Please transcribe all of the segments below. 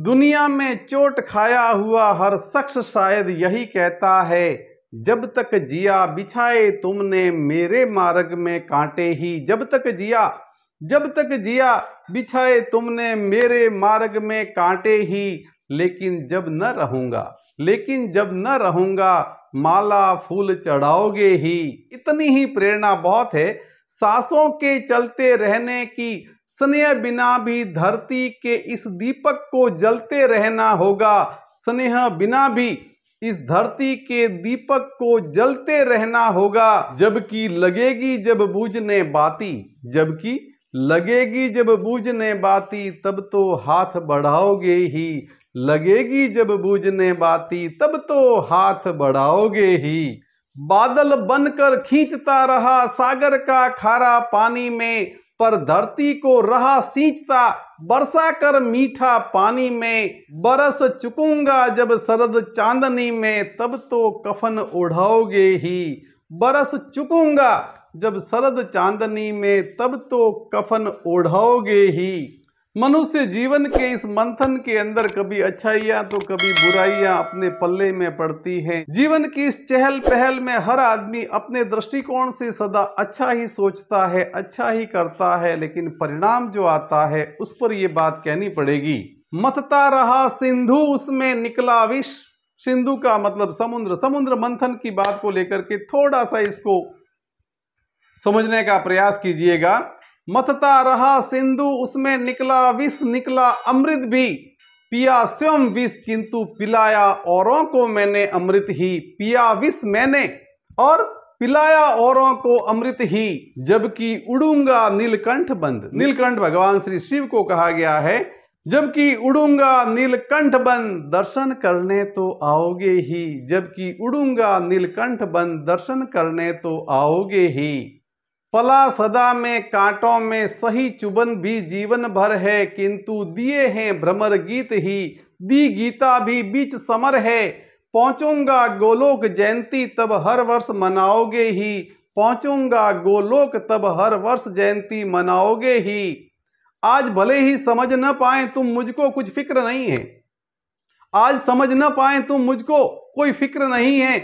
दुनिया में चोट खाया हुआ हर शख्स शायद यही कहता है जब तक जिया बिछाए तुमने मेरे मार्ग में कांटे ही जब तक जिया जब तक जिया बिछाए तुमने मेरे मार्ग में कांटे ही लेकिन जब न रहूंगा लेकिन जब न रहूंगा माला फूल चढ़ाओगे ही इतनी ही प्रेरणा बहुत है सांसों के चलते रहने की स्नेह बिना भी धरती के इस दीपक को जलते रहना होगा स्नेह बिना भी इस धरती के दीपक को जलते रहना होगा जबकि लगेगी जब बूझने बाती जबकि लगेगी जब बूझने बाती तब तो हाथ बढ़ाओगे ही लगेगी जब बूझने बाती तब तो हाथ बढ़ाओगे ही बादल बनकर खींचता रहा सागर का खारा पानी में पर धरती को रहा सींचता बरसा कर मीठा पानी में बरस चुकूंगा जब शरद चांदनी में तब तो कफन ओढ़ाओगे ही बरस चुकूंगा जब शरद चांदनी में तब तो कफन ओढ़ाओगे ही मनुष्य जीवन के इस मंथन के अंदर कभी अच्छाइयां तो कभी बुराइयां अपने पल्ले में पड़ती हैं जीवन की इस चहल पहल में हर आदमी अपने दृष्टिकोण से सदा अच्छा ही सोचता है अच्छा ही करता है लेकिन परिणाम जो आता है उस पर ये बात कहनी पड़ेगी मतता रहा सिंधु उसमें निकला विष सिंधु का मतलब समुद्र समुद्र मंथन की बात को लेकर के थोड़ा सा इसको समझने का प्रयास कीजिएगा मतता रहा सिंधु उसमें निकला विष निकला अमृत भी पिया स्वयं विष किंतु पिलाया औरों को मैंने अमृत ही पिया विष मैंने और पिलाया औरों को अमृत ही जबकि उड़ूंगा नीलकंठ बंद नीलकंठ भगवान श्री शिव को कहा गया है जबकि उड़ूंगा नीलकंठ बंद दर्शन करने तो आओगे ही जबकि उड़ूंगा नीलकंठ बंद दर्शन करने तो आओगे ही पला सदा में कांटों में सही चुबन भी जीवन भर है किंतु दिए हैं भ्रमर गीत ही दी गीता भी बीच समर है पहुंचूंगा गोलोक जयंती तब हर वर्ष मनाओगे ही पहुंचूंगा गोलोक तब हर वर्ष जयंती मनाओगे ही आज भले ही समझ न पाए तुम मुझको कुछ फिक्र नहीं है आज समझ न पाए तुम मुझको कोई फिक्र नहीं है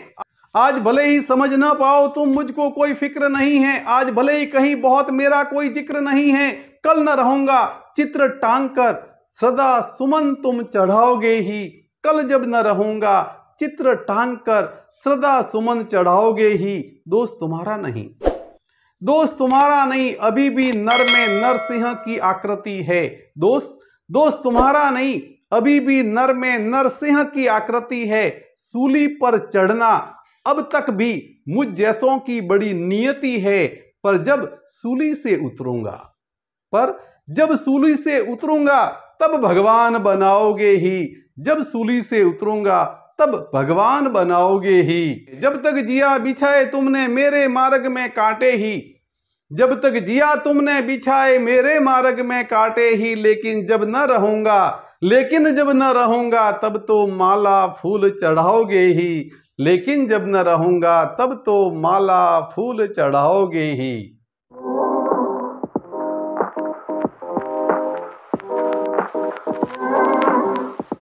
आज भले ही समझ ना पाओ तुम मुझको कोई फिक्र नहीं है आज भले ही कहीं बहुत मेरा कोई जिक्र नहीं है कल न रहूंगा चित्र टांग कर सदा सुमन तुम चढ़ाओगे ही कल जब न रहूंगा चित्र टांग कर सदा सुमन चढ़ाओगे ही दोस्त तुम्हारा नहीं दोस्त तुम्हारा नहीं अभी भी नर में नरसिंह की आकृति है दोस्त दोस्त तुम्हारा नहीं अभी भी नर में नरसिंह की आकृति है सूली पर चढ़ना अब तक भी मुझ जैसों की बड़ी नियति है पर जब सूली से उतरूंगा पर जब सूली से उतरूंगा तब भगवान बनाओगे ही जब सूली से उतरूंगा तब भगवान बनाओगे ही जब तक जिया बिछाए तुमने मेरे मार्ग में काटे ही जब तक जिया तुमने बिछाए मेरे मार्ग में काटे ही लेकिन जब न रहूंगा लेकिन जब न रहूंगा तब तो माला फूल चढ़ाओगे ही लेकिन जब न रहूँगा तब तो माला फूल चढ़ाओगे ही